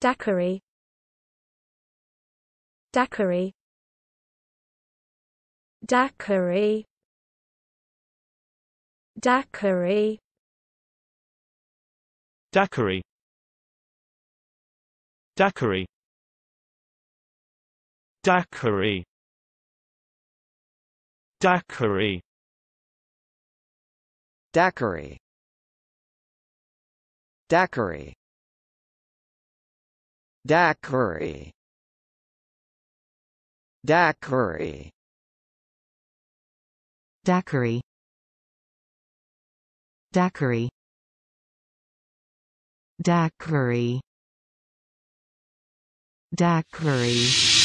Daiquiri Daiquiri Daiquiri Daiquiri Daiquiri Daiquiri Daiquiri Daiquiri Daiquiri Daiquiri Daiquiri Daiquiri Daiquiri Daiquiri Daiquiri Daiquiri